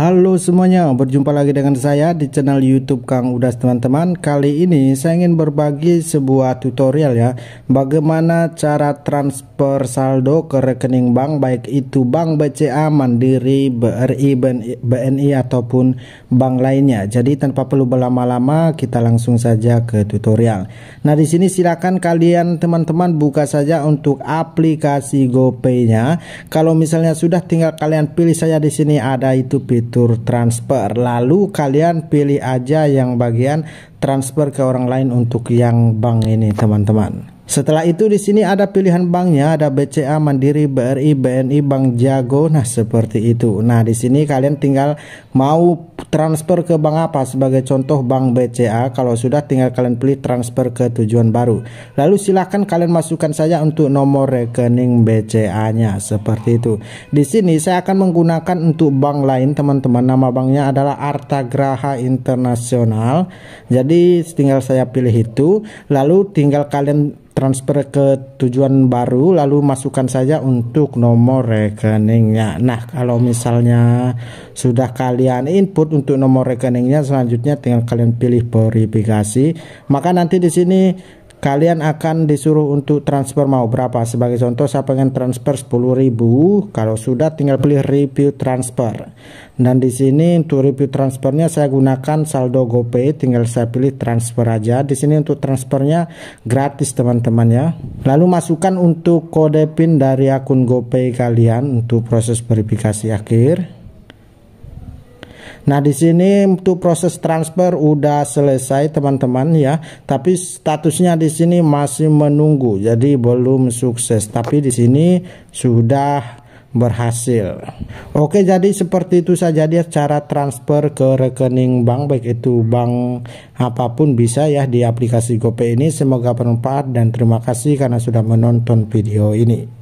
Halo semuanya, berjumpa lagi dengan saya di channel YouTube Kang Udas teman-teman. Kali ini saya ingin berbagi sebuah tutorial ya, bagaimana cara transfer saldo ke rekening bank baik itu bank BCA, Mandiri, BRI, BNI ataupun bank lainnya. Jadi tanpa perlu berlama-lama, kita langsung saja ke tutorial. Nah, di sini silakan kalian teman-teman buka saja untuk aplikasi GoPay-nya. Kalau misalnya sudah tinggal kalian pilih saja di sini ada itu fitur transfer. Lalu kalian pilih aja yang bagian transfer ke orang lain untuk yang bank ini teman-teman. Setelah itu di sini ada pilihan banknya, ada BCA, Mandiri, BRI, BNI, Bank Jago. Nah, seperti itu. Nah, di sini kalian tinggal mau transfer ke bank apa sebagai contoh bank BCA. Kalau sudah tinggal kalian pilih transfer ke tujuan baru. Lalu silahkan kalian masukkan saja untuk nomor rekening BCA-nya seperti itu. Di sini saya akan menggunakan untuk bank lain, teman-teman. Nama banknya adalah Arta Graha Internasional. Jadi tinggal saya pilih itu, lalu tinggal kalian transfer ke tujuan baru lalu masukkan saja untuk nomor rekeningnya. Nah, kalau misalnya sudah kalian input untuk nomor rekeningnya selanjutnya tinggal kalian pilih verifikasi. Maka nanti di sini kalian akan disuruh untuk transfer mau berapa sebagai contoh saya pengen transfer 10.000 kalau sudah tinggal pilih review transfer dan di sini untuk review transfernya saya gunakan saldo GoPay tinggal saya pilih transfer aja di sini untuk transfernya gratis teman-teman ya lalu masukkan untuk kode PIN dari akun GoPay kalian untuk proses verifikasi akhir Nah, di sini untuk proses transfer udah selesai teman-teman ya, tapi statusnya di sini masih menunggu. Jadi belum sukses, tapi di sini sudah berhasil. Oke, jadi seperti itu saja dia cara transfer ke rekening bank baik itu bank apapun bisa ya di aplikasi GoPay ini. Semoga bermanfaat dan terima kasih karena sudah menonton video ini.